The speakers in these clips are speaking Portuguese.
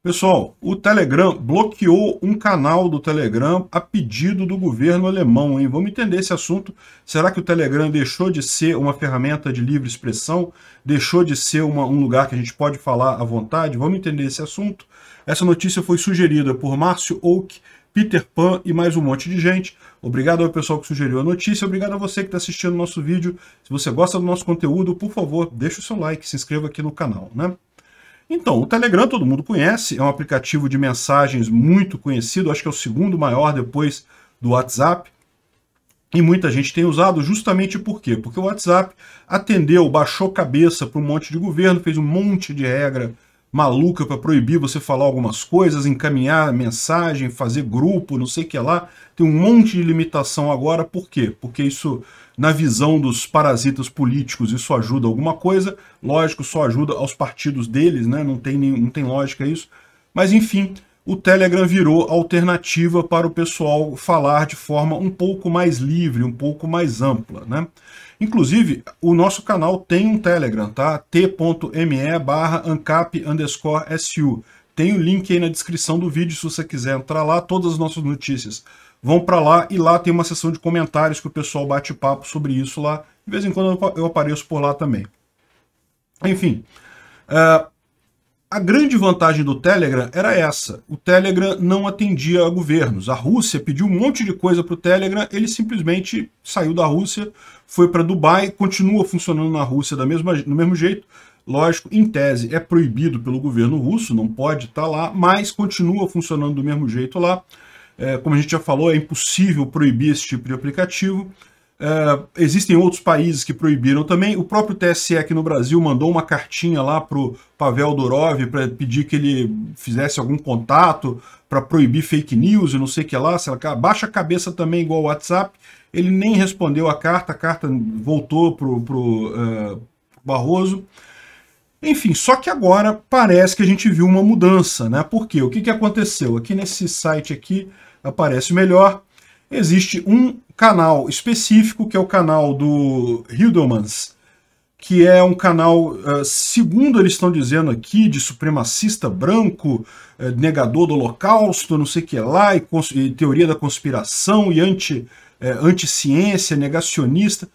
Pessoal, o Telegram bloqueou um canal do Telegram a pedido do governo alemão, hein? Vamos entender esse assunto. Será que o Telegram deixou de ser uma ferramenta de livre expressão? Deixou de ser uma, um lugar que a gente pode falar à vontade? Vamos entender esse assunto. Essa notícia foi sugerida por Márcio Oak, Peter Pan e mais um monte de gente. Obrigado ao pessoal que sugeriu a notícia, obrigado a você que está assistindo o nosso vídeo. Se você gosta do nosso conteúdo, por favor, deixe o seu like, se inscreva aqui no canal, né? Então, o Telegram todo mundo conhece, é um aplicativo de mensagens muito conhecido, acho que é o segundo maior depois do WhatsApp. E muita gente tem usado justamente por quê? Porque o WhatsApp atendeu, baixou cabeça para um monte de governo, fez um monte de regra maluca para proibir você falar algumas coisas, encaminhar mensagem, fazer grupo, não sei o que lá. Tem um monte de limitação agora, por quê? Porque isso na visão dos parasitas políticos isso ajuda alguma coisa. Lógico, só ajuda aos partidos deles, né? não, tem nenhum, não tem lógica isso. Mas enfim, o Telegram virou alternativa para o pessoal falar de forma um pouco mais livre, um pouco mais ampla. Né? Inclusive, o nosso canal tem um Telegram, tá? t.me barra ancap underscore su. Tem o link aí na descrição do vídeo se você quiser entrar lá. Todas as nossas notícias vão para lá e lá tem uma sessão de comentários que o pessoal bate papo sobre isso lá. De vez em quando eu apareço por lá também. Enfim, uh, a grande vantagem do Telegram era essa. O Telegram não atendia a governos. A Rússia pediu um monte de coisa para o Telegram, ele simplesmente saiu da Rússia, foi para Dubai, continua funcionando na Rússia da mesma, do mesmo jeito. Lógico, em tese, é proibido pelo governo russo, não pode estar tá lá, mas continua funcionando do mesmo jeito lá. É, como a gente já falou, é impossível proibir esse tipo de aplicativo. É, existem outros países que proibiram também. O próprio TSE aqui no Brasil mandou uma cartinha lá para o Pavel Dorov para pedir que ele fizesse algum contato para proibir fake news e não sei o que lá. Sei lá baixa a cabeça também igual o WhatsApp. Ele nem respondeu a carta, a carta voltou para o uh, Barroso. Enfim, só que agora parece que a gente viu uma mudança, né? Por quê? O que, que aconteceu? Aqui nesse site aqui, aparece melhor. Existe um canal específico, que é o canal do Hildomans, que é um canal, eh, segundo eles estão dizendo aqui, de supremacista branco, eh, negador do holocausto, não sei o que lá, e, teoria da conspiração, e anti, eh, anti-ciência, negacionista.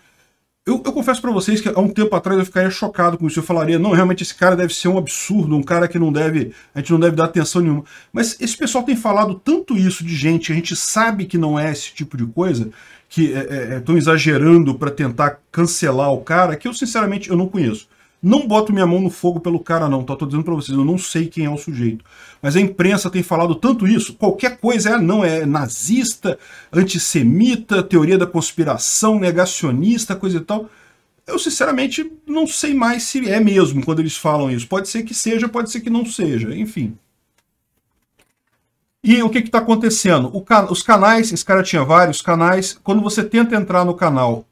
Eu, eu confesso para vocês que há um tempo atrás eu ficaria chocado com isso. Eu falaria, não, realmente esse cara deve ser um absurdo, um cara que não deve, a gente não deve dar atenção nenhuma. Mas esse pessoal tem falado tanto isso de gente, a gente sabe que não é esse tipo de coisa, que estão é, é, é exagerando para tentar cancelar o cara, que eu sinceramente eu não conheço. Não boto minha mão no fogo pelo cara, não, tá? Tô dizendo pra vocês, eu não sei quem é o sujeito. Mas a imprensa tem falado tanto isso. Qualquer coisa é, não, é nazista, antissemita, teoria da conspiração, negacionista, coisa e tal. Eu, sinceramente, não sei mais se é mesmo quando eles falam isso. Pode ser que seja, pode ser que não seja, enfim. E o que está acontecendo? Can... os canais, esse cara tinha vários canais. Quando você tenta entrar no canal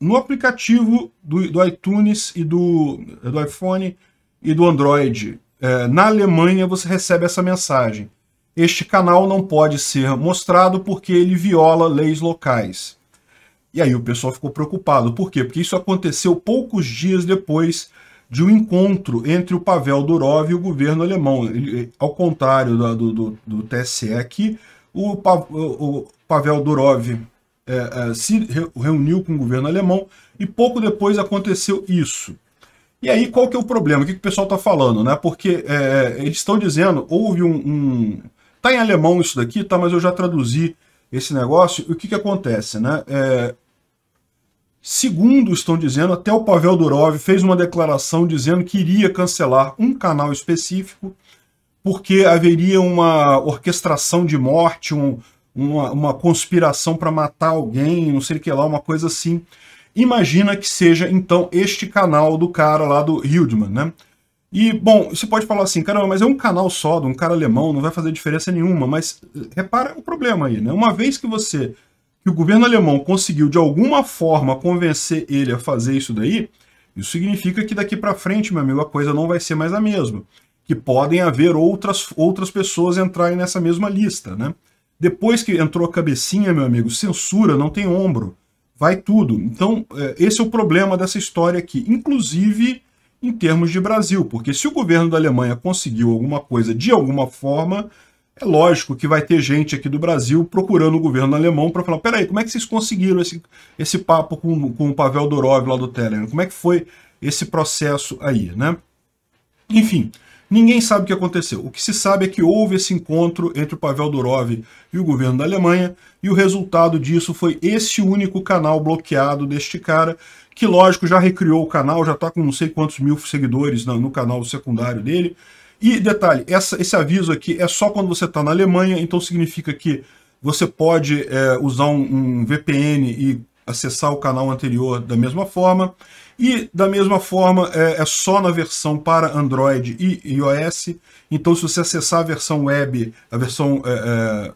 no aplicativo do, do iTunes e do, do iPhone e do Android é, na Alemanha, você recebe essa mensagem. Este canal não pode ser mostrado porque ele viola leis locais. E aí o pessoal ficou preocupado. Por quê? Porque isso aconteceu poucos dias depois de um encontro entre o Pavel Durov e o governo alemão. Ele, ao contrário do, do, do, TSE aqui, o, o Pavel Durov é, é, se reuniu com o governo alemão e pouco depois aconteceu isso. E aí, qual que é o problema? O que, que o pessoal está falando? Né? Porque é, é, eles estão dizendo, houve um, um... Tá em alemão isso daqui, tá? mas eu já traduzi esse negócio. O que, que acontece? Né? É... Segundo estão dizendo, até o Pavel Durov fez uma declaração dizendo que iria cancelar um canal específico porque haveria uma orquestração de morte, um, uma, uma conspiração para matar alguém, não sei o que lá, uma coisa assim. Imagina que seja, então, este canal do cara lá do Hildman, né? E, bom, você pode falar assim, caramba, mas é um canal só, de um cara alemão, não vai fazer diferença nenhuma, mas eh, repara o problema aí, né? Uma vez que você, que o governo alemão conseguiu de alguma forma convencer ele a fazer isso daí, isso significa que daqui para frente, meu amigo, a coisa não vai ser mais a mesma. Que podem haver outras, outras pessoas entrarem nessa mesma lista, né? Depois que entrou a cabecinha, meu amigo, censura, não tem ombro. Vai tudo. Então, é, esse é o problema dessa história aqui. Inclusive em termos de Brasil, porque se o governo da Alemanha conseguiu alguma coisa de alguma forma, é lógico que vai ter gente aqui do Brasil procurando o governo alemão para falar: peraí, como é que vocês conseguiram esse, esse papo com, com o Pavel Dorov lá do Telegram? Como é que foi esse processo aí, né? Enfim, Ninguém sabe o que aconteceu. O que se sabe é que houve esse encontro entre o Pavel Durov e o governo da Alemanha, e o resultado disso foi esse único canal bloqueado deste cara, que lógico já recriou o canal, já está com não sei quantos mil seguidores no, no canal secundário dele. E detalhe, essa, esse aviso aqui é só quando você está na Alemanha, então significa que você pode é, usar um, um VPN e acessar o canal anterior da mesma forma. E da mesma forma, é, é, só na versão para Android e iOS. Então, se você acessar a versão web, a versão é,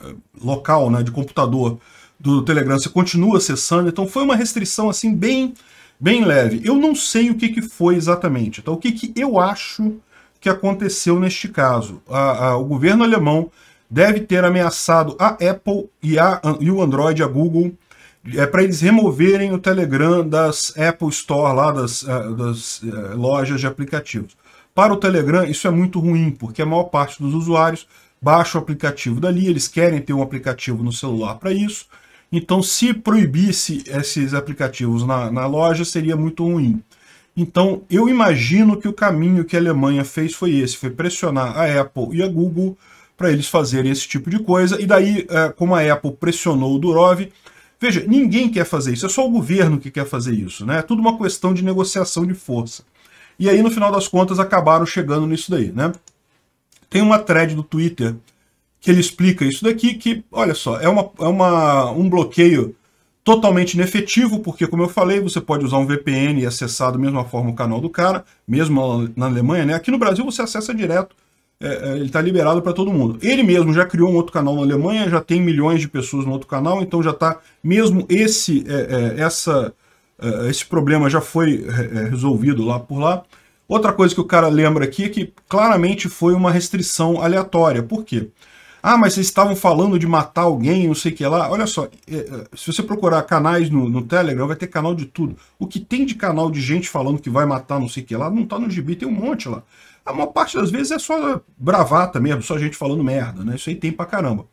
é, local, né, de computador do Telegram, você continua acessando. Então, foi uma restrição assim bem, bem leve. Eu não sei o que, que foi exatamente. Então, o que, que eu acho que aconteceu neste caso? A, a, o governo alemão deve ter ameaçado a Apple e, a, e o Android, a Google, é para eles removerem o Telegram das Apple Store, lá das, eh, das eh, lojas de aplicativos. Para o Telegram, isso é muito ruim, porque a maior parte dos usuários baixa o aplicativo dali, eles querem ter um aplicativo no celular para isso. Então, se proibisse esses aplicativos na, na loja, seria muito ruim. Então, eu imagino que o caminho que a Alemanha fez foi esse, foi pressionar a Apple e a Google para eles fazerem esse tipo de coisa. E daí, eh, como a Apple pressionou o Durov, Veja, ninguém quer fazer isso, é só o governo que quer fazer isso, né? É tudo uma questão de negociação de força. E aí, no final das contas, acabaram chegando nisso daí, né? Tem uma thread do Twitter que ele explica isso daqui, que, olha só, é, uma, é uma, um bloqueio totalmente inefetivo, porque, como eu falei, você pode usar um VPN e acessar da mesma forma o canal do cara, mesmo na Alemanha, né? Aqui no Brasil você acessa direto é, é, ele está liberado para todo mundo. Ele mesmo já criou um outro canal na Alemanha, já tem milhões de pessoas no outro canal, então já está mesmo esse é, é, essa é, esse problema já foi resolvido lá por lá. Outra coisa que o cara lembra aqui é que claramente foi uma restrição aleatória. Por quê? Ah, mas vocês estavam falando de matar alguém, não sei o que lá. Olha só, se você procurar canais no, no, Telegram, vai ter canal de tudo. O que tem de canal de gente falando que vai matar não sei o que lá, não tá no gibi, tem um monte lá. A maior parte das vezes é só bravata mesmo, é só gente falando merda, né? Isso aí tem pra caramba.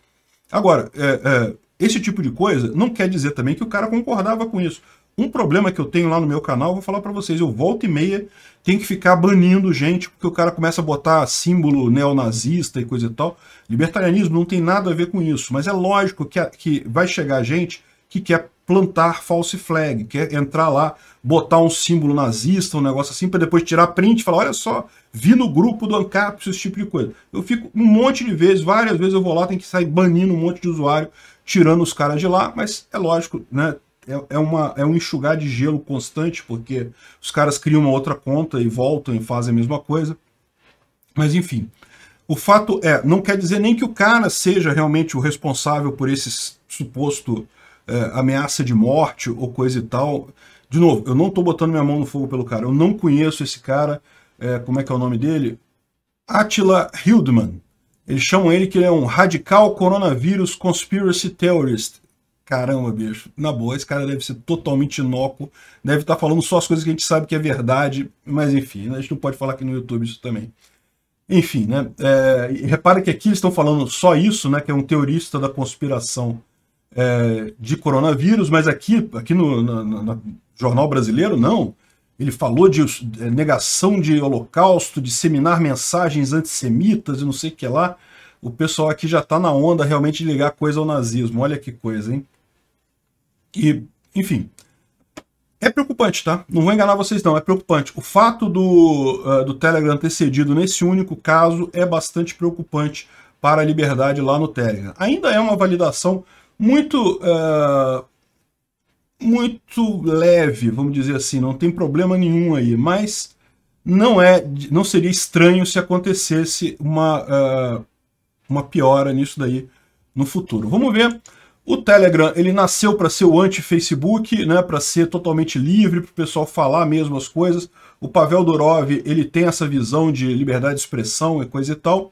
Agora, é, é, esse tipo de coisa não quer dizer também que o cara concordava com isso. Um problema que eu tenho lá no meu canal, vou falar para vocês, eu volta e meia tem que ficar banindo gente, porque o cara começa a botar símbolo neonazista e coisa e tal. Libertarianismo não tem nada a ver com isso, mas é lógico que, a, que vai chegar gente que quer plantar false flag, quer entrar lá, botar um símbolo nazista, um negócio assim, para depois tirar print e falar, olha só, vi no grupo do ANCAP, esse tipo de coisa. Eu fico um monte de vezes, várias vezes eu vou lá, tem que sair banindo um monte de usuário, tirando os caras de lá, mas é lógico, né? É, é, uma, é um enxugar de gelo constante, porque os caras criam uma outra conta e voltam e fazem a mesma coisa. Mas enfim, o fato é, não quer dizer nem que o cara seja realmente o responsável por esse suposto é, ameaça de morte ou coisa e tal. De novo, eu não estou botando minha mão no fogo pelo cara. Eu não conheço esse cara. É, como é que é o nome dele? Attila Hildman. Eles chamam ele que ele é um radical coronavírus conspiracy theorist. Caramba, bicho. Na boa, esse cara deve ser totalmente inócuo. Deve estar tá falando só as coisas que a gente sabe que é verdade. Mas enfim, né? a gente não pode falar aqui no YouTube isso também. Enfim, né? É, repara que aqui eles estão falando só isso, né? Que é um teorista da conspiração é, de coronavírus, mas aqui, aqui no, no, no, Jornal Brasileiro, não. Ele falou de é, negação de holocausto, disseminar mensagens antissemitas e não sei o que lá. O pessoal aqui já está na onda realmente de ligar coisa ao nazismo. Olha que coisa, hein? E, enfim, é preocupante, tá? Não vou enganar vocês, não. É preocupante. O fato do, uh, do Telegram ter cedido nesse único caso é bastante preocupante para a liberdade lá no Telegram. Ainda é uma validação muito uh, muito leve, vamos dizer assim, não tem problema nenhum aí, mas não é, não seria estranho se acontecesse uma, uh, uma piora nisso daí no futuro. Vamos ver. O Telegram, ele nasceu para ser o anti-Facebook, né, para ser totalmente livre, para o pessoal falar mesmo as coisas. O Pavel Dorov, ele tem essa visão de liberdade de expressão e coisa e tal.